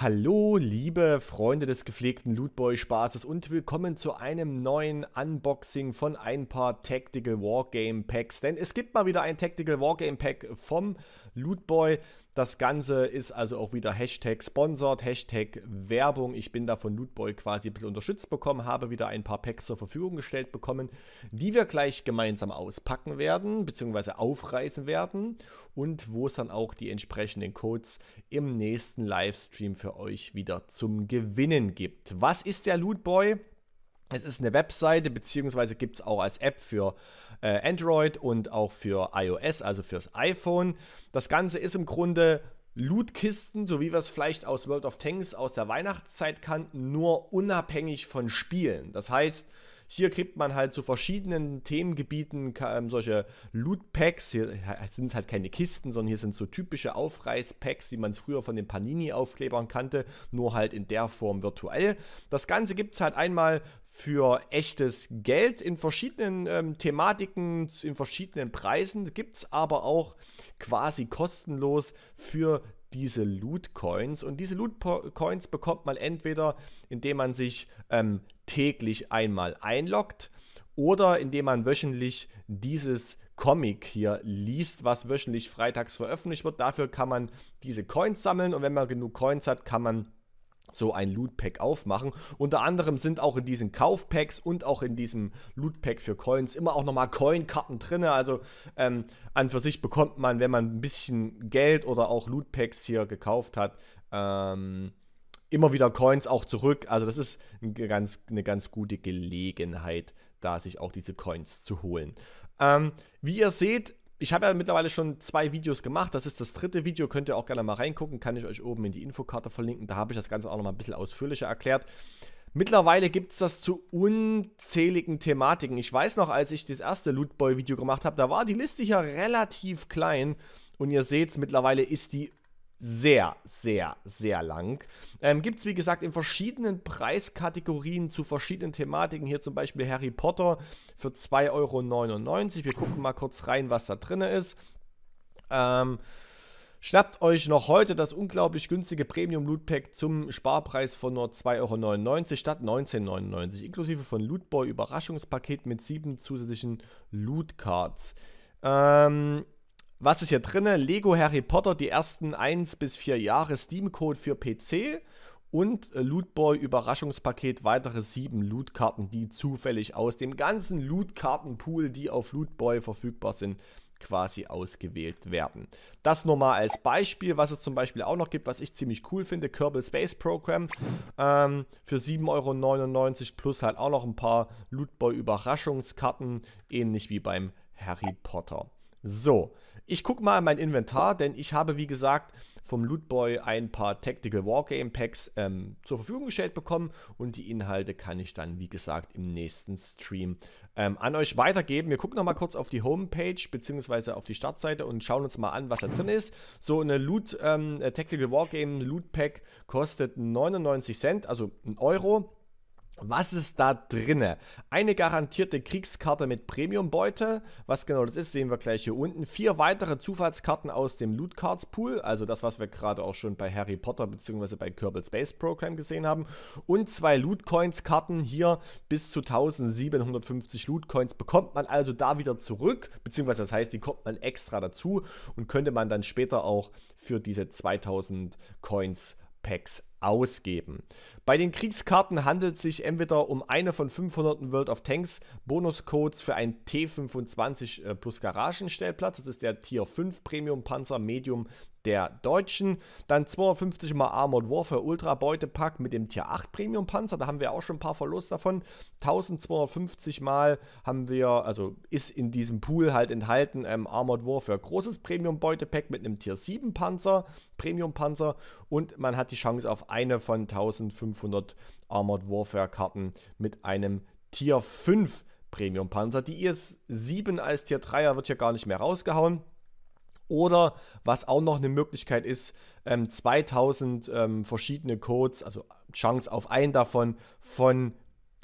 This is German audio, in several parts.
Hallo, liebe Freunde des gepflegten Lootboy-Spaßes und willkommen zu einem neuen Unboxing von ein paar Tactical Wargame Packs. Denn es gibt mal wieder ein Tactical Wargame Pack vom Lootboy. Das Ganze ist also auch wieder Hashtag Sponsored, Hashtag Werbung. Ich bin da von Lootboy quasi ein bisschen unterstützt bekommen, habe wieder ein paar Packs zur Verfügung gestellt bekommen, die wir gleich gemeinsam auspacken werden, beziehungsweise aufreißen werden und wo es dann auch die entsprechenden Codes im nächsten Livestream für euch wieder zum Gewinnen gibt. Was ist der Lootboy? Es ist eine Webseite, beziehungsweise gibt es auch als App für äh, Android und auch für iOS, also fürs iPhone. Das Ganze ist im Grunde Lootkisten, so wie wir es vielleicht aus World of Tanks aus der Weihnachtszeit kannten, nur unabhängig von Spielen. Das heißt, hier kriegt man halt zu verschiedenen Themengebieten ähm, solche Loot-Packs. Hier sind es halt keine Kisten, sondern hier sind so typische Aufreiß-Packs, wie man es früher von den Panini-Aufklebern kannte, nur halt in der Form virtuell. Das Ganze gibt es halt einmal für echtes Geld in verschiedenen ähm, Thematiken, in verschiedenen Preisen. Gibt es aber auch quasi kostenlos für diese Loot Coins. Und diese Loot Coins bekommt man entweder, indem man sich ähm, täglich einmal einloggt oder indem man wöchentlich dieses Comic hier liest, was wöchentlich freitags veröffentlicht wird. Dafür kann man diese Coins sammeln und wenn man genug Coins hat, kann man so ein Loot-Pack aufmachen. Unter anderem sind auch in diesen Kaufpacks und auch in diesem Loot-Pack für Coins immer auch nochmal Coin-Karten drin. Also ähm, an für sich bekommt man, wenn man ein bisschen Geld oder auch Loot-Packs hier gekauft hat, ähm, immer wieder Coins auch zurück. Also das ist eine ganz, eine ganz gute Gelegenheit, da sich auch diese Coins zu holen. Ähm, wie ihr seht, ich habe ja mittlerweile schon zwei Videos gemacht. Das ist das dritte Video. Könnt ihr auch gerne mal reingucken. Kann ich euch oben in die Infokarte verlinken. Da habe ich das Ganze auch nochmal ein bisschen ausführlicher erklärt. Mittlerweile gibt es das zu unzähligen Thematiken. Ich weiß noch, als ich das erste Lootboy-Video gemacht habe, da war die Liste hier relativ klein. Und ihr seht es, mittlerweile ist die sehr, sehr, sehr lang. Ähm, Gibt es, wie gesagt, in verschiedenen Preiskategorien zu verschiedenen Thematiken. Hier zum Beispiel Harry Potter für 2,99 Euro. Wir gucken mal kurz rein, was da drin ist. Ähm, Schnappt euch noch heute das unglaublich günstige Premium Loot Pack zum Sparpreis von nur 2,99 Euro statt 19,99 Euro. inklusive von Lootboy Überraschungspaket mit sieben zusätzlichen Loot Cards. Ähm, was ist hier drin? Lego Harry Potter, die ersten 1 bis 4 Jahre, Steam-Code für PC und äh, Lootboy Überraschungspaket weitere sieben Lootkarten, die zufällig aus dem ganzen Lootkartenpool, die auf Lootboy verfügbar sind, quasi ausgewählt werden. Das nur mal als Beispiel, was es zum Beispiel auch noch gibt, was ich ziemlich cool finde, Kerbal Space Program ähm, für 7,99 Euro plus halt auch noch ein paar Lootboy Überraschungskarten, ähnlich wie beim Harry Potter. So, ich gucke mal in mein Inventar, denn ich habe, wie gesagt, vom Lootboy ein paar Tactical Wargame Packs ähm, zur Verfügung gestellt bekommen und die Inhalte kann ich dann, wie gesagt, im nächsten Stream ähm, an euch weitergeben. Wir gucken nochmal kurz auf die Homepage bzw. auf die Startseite und schauen uns mal an, was da drin ist. So eine Loot, ähm, Tactical Wargame Loot Pack kostet 99 Cent, also ein Euro. Was ist da drinne? Eine garantierte Kriegskarte mit Premium-Beute. Was genau das ist, sehen wir gleich hier unten. Vier weitere Zufallskarten aus dem Loot Cards Pool, also das, was wir gerade auch schon bei Harry Potter bzw. bei Kerbal Space Program gesehen haben. Und zwei Loot Coins Karten hier bis zu 1750 Loot Coins bekommt man also da wieder zurück, Bzw. das heißt, die kommt man extra dazu und könnte man dann später auch für diese 2000 Coins Packs ausgeben. Bei den Kriegskarten handelt es sich entweder um eine von 500 World of Tanks Bonuscodes für einen T25 äh, plus Garagenstellplatz, das ist der Tier 5 Premium Panzer Medium der Deutschen. Dann 250 mal Armored Warfare Ultra Beutepack mit dem Tier 8 Premium Panzer. Da haben wir auch schon ein paar Verluste davon. 1250 mal haben wir, also ist in diesem Pool halt enthalten ähm, Armored Warfare großes Premium Beutepack mit einem Tier 7 Panzer, Premium Panzer. Und man hat die Chance auf eine von 1500 Armored Warfare Karten mit einem Tier 5 Premium Panzer. Die IS-7 als Tier 3er wird hier gar nicht mehr rausgehauen. Oder was auch noch eine Möglichkeit ist, ähm, 2000 ähm, verschiedene Codes, also Chunks auf einen davon, von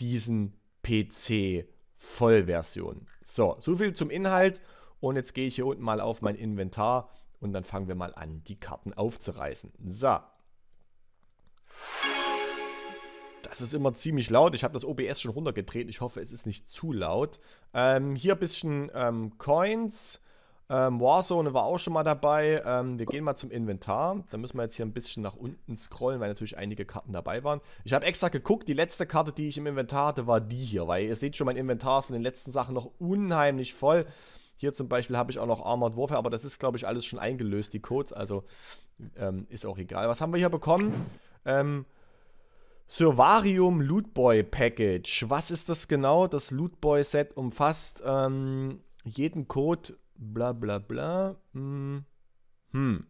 diesen PC-Vollversionen. So, soviel zum Inhalt. Und jetzt gehe ich hier unten mal auf mein Inventar und dann fangen wir mal an, die Karten aufzureißen. So. Das ist immer ziemlich laut. Ich habe das OBS schon runtergedreht. Ich hoffe, es ist nicht zu laut. Ähm, hier ein bisschen ähm, Coins. Ähm, Warzone war auch schon mal dabei. Ähm, wir gehen mal zum Inventar. Da müssen wir jetzt hier ein bisschen nach unten scrollen, weil natürlich einige Karten dabei waren. Ich habe extra geguckt, die letzte Karte, die ich im Inventar hatte, war die hier. Weil ihr seht schon, mein Inventar ist von den letzten Sachen noch unheimlich voll. Hier zum Beispiel habe ich auch noch Armored Warfare, aber das ist, glaube ich, alles schon eingelöst, die Codes. Also ähm, ist auch egal. Was haben wir hier bekommen? Ähm, Servarium Lootboy Package. Was ist das genau? Das Lootboy Set umfasst ähm, jeden Code bla bla bla. Hm. hm.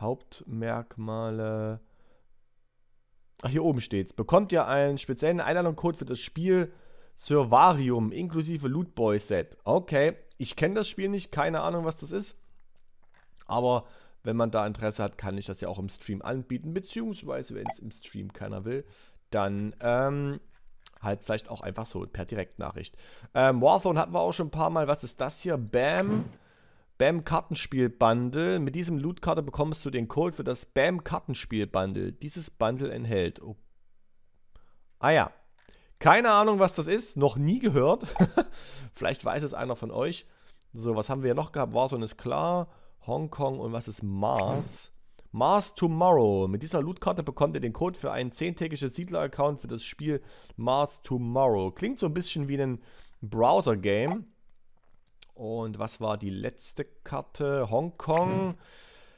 Hauptmerkmale. Ach, hier oben steht's. Bekommt ihr einen speziellen Einladungscode für das Spiel Servarium inklusive Lootboy Set. Okay, ich kenne das Spiel nicht, keine Ahnung, was das ist. Aber wenn man da Interesse hat, kann ich das ja auch im Stream anbieten. Beziehungsweise, wenn es im Stream keiner will, dann ähm, halt vielleicht auch einfach so per Direktnachricht. Ähm, Warzone hatten wir auch schon ein paar Mal. Was ist das hier? Bam. Bam Kartenspiel Bundle. Mit diesem Loot-Karte bekommst du den Code für das Bam Kartenspiel Bundle. Dieses Bundle enthält. Oh. Ah ja. Keine Ahnung, was das ist. Noch nie gehört. vielleicht weiß es einer von euch. So, was haben wir noch gehabt? Warzone ist klar. Hongkong und was ist Mars? Mars Tomorrow. Mit dieser Lootkarte bekommt ihr den Code für einen 10-tägigen Siedler-Account für das Spiel Mars Tomorrow. Klingt so ein bisschen wie ein Browser-Game. Und was war die letzte Karte? Hongkong.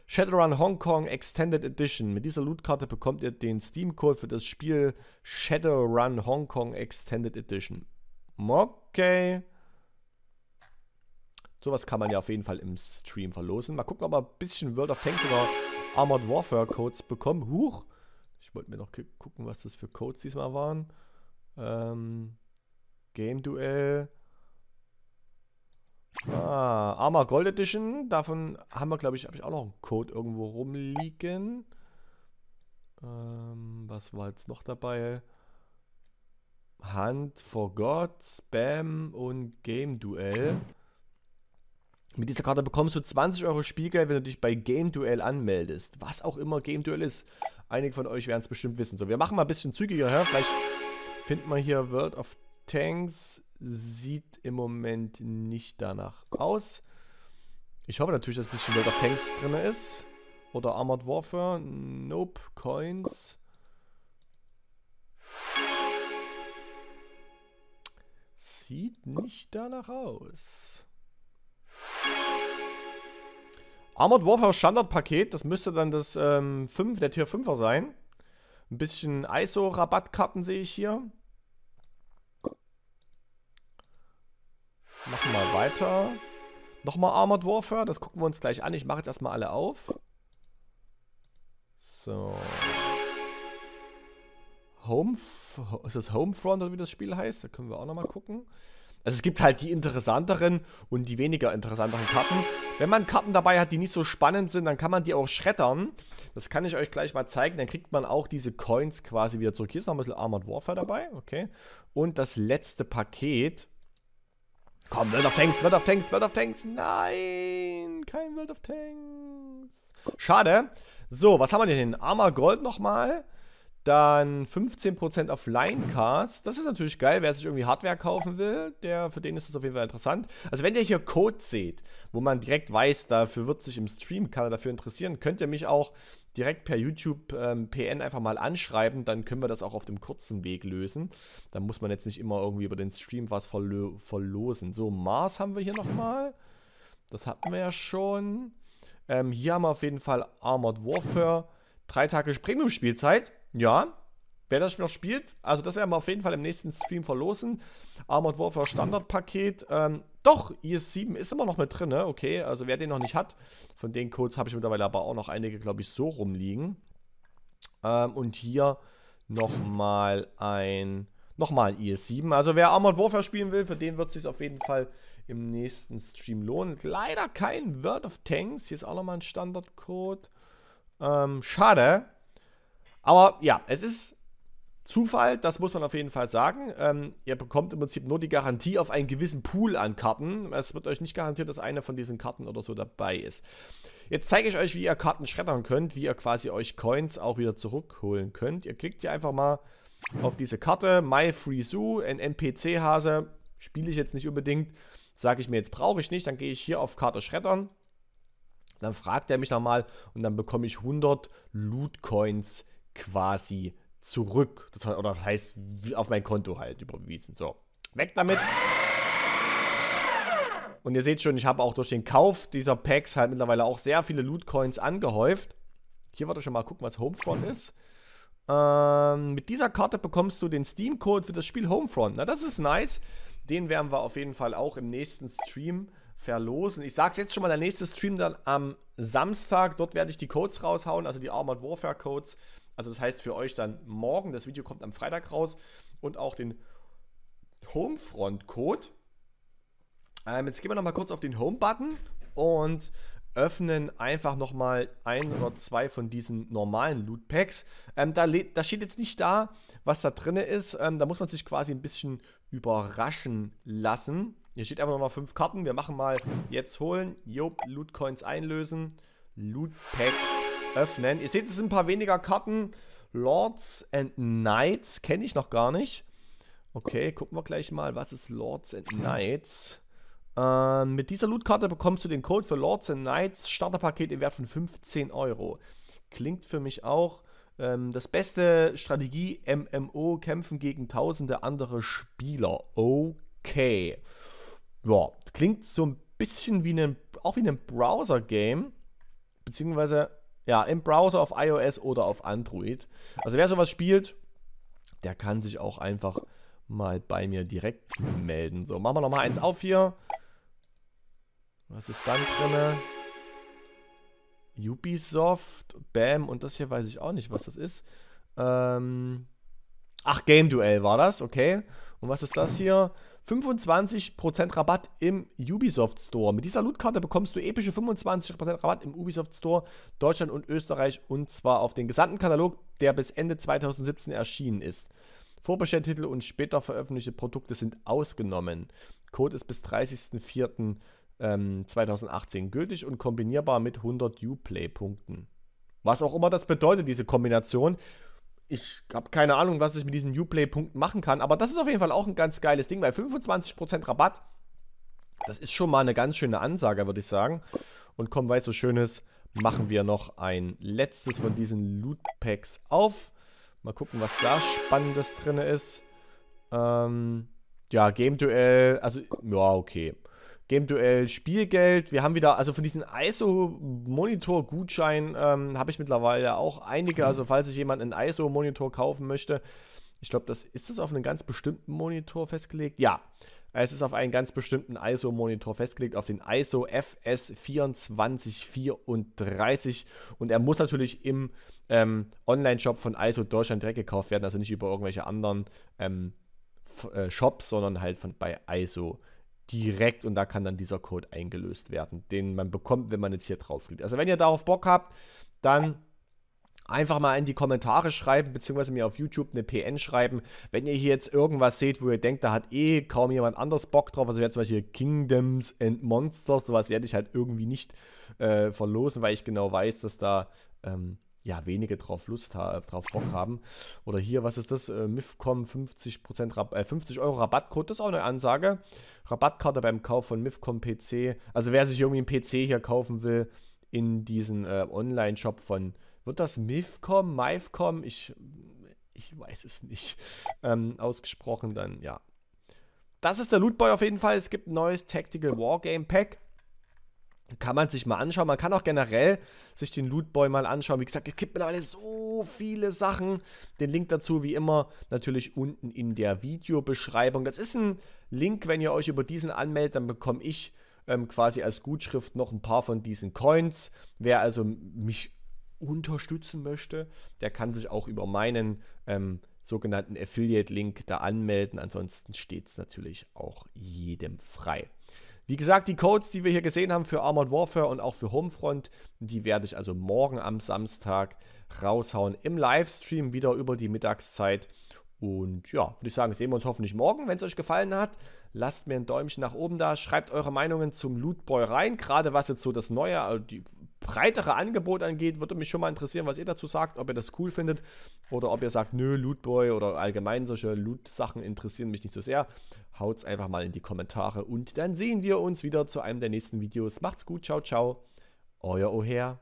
Shadowrun Hongkong Extended Edition. Mit dieser Lootkarte bekommt ihr den Steam-Code für das Spiel Shadowrun Hongkong Extended Edition. Okay. Sowas kann man ja auf jeden Fall im Stream verlosen. Mal gucken, ob wir ein bisschen World of Tanks oder Armored Warfare Codes bekommen. Huch! Ich wollte mir noch gucken, was das für Codes diesmal waren. Ähm, Game Duel. Ah, Armor Gold Edition. Davon haben wir, glaube ich, habe ich auch noch einen Code irgendwo rumliegen. Ähm, was war jetzt noch dabei? Hand for God, Spam und Game Duell. Mit dieser Karte bekommst du 20 Euro Spielgeld, wenn du dich bei Game Duel anmeldest. Was auch immer Game Duel ist. Einige von euch werden es bestimmt wissen. So, wir machen mal ein bisschen zügiger. Ja? Vielleicht finden wir hier World of Tanks. Sieht im Moment nicht danach aus. Ich hoffe natürlich, dass ein bisschen World of Tanks drin ist. Oder Armored Warfare. Nope. Coins. Sieht nicht danach aus. Armored Warfare Standardpaket, das müsste dann das ähm, 5, der Tier 5er sein. Ein bisschen ISO-Rabattkarten sehe ich hier. Machen wir mal weiter. Nochmal Armored Warfare, das gucken wir uns gleich an. Ich mache jetzt erstmal alle auf. So. Home, ist das Homefront oder wie das Spiel heißt? Da können wir auch nochmal gucken. Also es gibt halt die interessanteren und die weniger interessanteren Karten. Wenn man Karten dabei hat, die nicht so spannend sind, dann kann man die auch schreddern. Das kann ich euch gleich mal zeigen. Dann kriegt man auch diese Coins quasi wieder zurück. Hier ist noch ein bisschen Armored Warfare dabei. Okay. Und das letzte Paket. Komm, World of Tanks, World of Tanks, World of Tanks. Nein, kein World of Tanks. Schade. So, was haben wir denn? Armer Gold nochmal. mal. Dann 15% auf Linecast. Das ist natürlich geil. Wer sich irgendwie Hardware kaufen will, der, für den ist das auf jeden Fall interessant. Also wenn ihr hier Code seht, wo man direkt weiß, dafür wird sich im Stream keiner dafür interessieren, könnt ihr mich auch direkt per YouTube ähm, PN einfach mal anschreiben. Dann können wir das auch auf dem kurzen Weg lösen. Dann muss man jetzt nicht immer irgendwie über den Stream was verlo verlosen. So, Mars haben wir hier nochmal. Das hatten wir ja schon. Ähm, hier haben wir auf jeden Fall Armored Warfare. Drei Tage Premium-Spielzeit. Ja, wer das noch spielt, also das werden wir auf jeden Fall im nächsten Stream verlosen. Armored Warfare Standardpaket. Ähm, doch, e IS-7 ist immer noch mit drin, ne? Okay, also wer den noch nicht hat, von den Codes habe ich mittlerweile aber auch noch einige, glaube ich, so rumliegen. Ähm, und hier nochmal ein, nochmal ein e IS-7. Also wer Armored Warfare spielen will, für den wird es sich auf jeden Fall im nächsten Stream lohnen. Leider kein World of Tanks. Hier ist auch nochmal ein Standardcode. Ähm, schade. Aber ja, es ist Zufall, das muss man auf jeden Fall sagen. Ähm, ihr bekommt im Prinzip nur die Garantie auf einen gewissen Pool an Karten. Es wird euch nicht garantiert, dass eine von diesen Karten oder so dabei ist. Jetzt zeige ich euch, wie ihr Karten schreddern könnt, wie ihr quasi euch Coins auch wieder zurückholen könnt. Ihr klickt hier einfach mal auf diese Karte, My Free Zoo, ein NPC-Hase, spiele ich jetzt nicht unbedingt, sage ich mir jetzt brauche ich nicht, dann gehe ich hier auf Karte schreddern, dann fragt er mich nochmal und dann bekomme ich 100 Loot Coins quasi zurück. Das, oder das heißt, auf mein Konto halt überwiesen. So, weg damit. Und ihr seht schon, ich habe auch durch den Kauf dieser Packs halt mittlerweile auch sehr viele Loot-Coins angehäuft. Hier warte schon mal gucken, was Homefront ist. Ähm, mit dieser Karte bekommst du den Steam-Code für das Spiel Homefront. Na, das ist nice. Den werden wir auf jeden Fall auch im nächsten Stream verlosen. Ich sag's jetzt schon mal, der nächste Stream dann am Samstag. Dort werde ich die Codes raushauen, also die Armored Warfare Codes. Also das heißt für euch dann morgen, das Video kommt am Freitag raus und auch den Homefront-Code. Ähm, jetzt gehen wir nochmal kurz auf den Home-Button und öffnen einfach nochmal ein oder zwei von diesen normalen Loot Packs. Ähm, da, da, steht jetzt nicht da, was da drin ist. Ähm, da muss man sich quasi ein bisschen überraschen lassen. Hier steht einfach nochmal fünf Karten. Wir machen mal jetzt holen. Jo, Loot Coins einlösen. Loot Pack öffnen. Ihr seht, es sind ein paar weniger Karten. Lords and Knights kenne ich noch gar nicht. Okay, gucken wir gleich mal, was ist Lords and Knights. Ähm, mit dieser Lootkarte bekommst du den Code für Lords and Knights Starterpaket im Wert von 15 Euro. Klingt für mich auch ähm, das beste Strategie MMO kämpfen gegen tausende andere Spieler. Okay. Ja, klingt so ein bisschen wie ein, auch wie ein Browser-Game. Beziehungsweise ja, im Browser auf iOS oder auf Android. Also wer sowas spielt, der kann sich auch einfach mal bei mir direkt melden. So, machen wir nochmal eins auf hier. Was ist dann drin? Ubisoft, Bam und das hier weiß ich auch nicht, was das ist. Ähm, ach, Game Duel war das, okay. Und was ist das hier? 25% Rabatt im Ubisoft Store. Mit dieser Lootkarte bekommst du epische 25% Rabatt im Ubisoft Store Deutschland und Österreich und zwar auf den gesamten Katalog, der bis Ende 2017 erschienen ist. Vorbestelltitel und später veröffentlichte Produkte sind ausgenommen. Code ist bis 30.04.2018 ähm, gültig und kombinierbar mit 100 Uplay-Punkten. Was auch immer das bedeutet, diese Kombination ich habe keine Ahnung, was ich mit diesen Uplay-Punkten machen kann, aber das ist auf jeden Fall auch ein ganz geiles Ding, weil 25% Rabatt, das ist schon mal eine ganz schöne Ansage, würde ich sagen. Und komm, weil es so schön ist, machen wir noch ein letztes von diesen Loot-Packs auf. Mal gucken, was da Spannendes drin ist. Ähm, ja, Game-Duell, also, ja, okay. Game Duell Spielgeld. Wir haben wieder, also von diesen ISO-Monitor-Gutschein ähm, habe ich mittlerweile auch einige. Also falls sich jemand einen ISO-Monitor kaufen möchte, ich glaube, das ist es auf einen ganz bestimmten Monitor festgelegt. Ja, es ist auf einen ganz bestimmten ISO-Monitor festgelegt, auf den ISO FS 2434 und er muss natürlich im ähm, Online-Shop von ISO Deutschland direkt gekauft werden, also nicht über irgendwelche anderen ähm, äh, Shops, sondern halt von bei ISO direkt und da kann dann dieser Code eingelöst werden, den man bekommt, wenn man jetzt hier draufklickt. Also wenn ihr darauf Bock habt, dann einfach mal in die Kommentare schreiben, beziehungsweise mir auf YouTube eine PN schreiben, wenn ihr hier jetzt irgendwas seht, wo ihr denkt, da hat eh kaum jemand anders Bock drauf, also jetzt zum Beispiel Kingdoms and Monsters, sowas werde ich halt irgendwie nicht äh, verlosen, weil ich genau weiß, dass da ähm, ja, wenige drauf Lust haben, drauf Bock haben. Oder hier, was ist das? Äh, MIFCOM 50%, Rab äh, 50 Euro Rabattcode, das ist auch eine Ansage. Rabattkarte beim Kauf von MIFCOM PC. Also wer sich irgendwie einen PC hier kaufen will, in diesen äh, Online-Shop von, wird das MIFCOM, MIFCOM? Ich, ich weiß es nicht. Ähm, ausgesprochen dann, ja. Das ist der Lootboy auf jeden Fall. Es gibt ein neues Tactical Wargame Pack kann man sich mal anschauen. Man kann auch generell sich den Lootboy mal anschauen. Wie gesagt, es gibt mittlerweile so viele Sachen. Den Link dazu, wie immer, natürlich unten in der Videobeschreibung. Das ist ein Link, wenn ihr euch über diesen anmeldet, dann bekomme ich ähm, quasi als Gutschrift noch ein paar von diesen Coins. Wer also mich unterstützen möchte, der kann sich auch über meinen ähm, sogenannten Affiliate-Link da anmelden. Ansonsten steht es natürlich auch jedem frei. Wie gesagt, die Codes, die wir hier gesehen haben für Armored Warfare und auch für Homefront, die werde ich also morgen am Samstag raushauen im Livestream wieder über die Mittagszeit. Und ja, würde ich sagen, sehen wir uns hoffentlich morgen. Wenn es euch gefallen hat, lasst mir ein Däumchen nach oben da. Schreibt eure Meinungen zum Lootboy rein. Gerade was jetzt so das Neue, also die, breitere Angebot angeht, würde mich schon mal interessieren, was ihr dazu sagt, ob ihr das cool findet oder ob ihr sagt, nö, Lootboy oder allgemein solche Loot-Sachen interessieren mich nicht so sehr. Haut's einfach mal in die Kommentare und dann sehen wir uns wieder zu einem der nächsten Videos. Macht's gut, ciao, ciao. Euer O'Hare.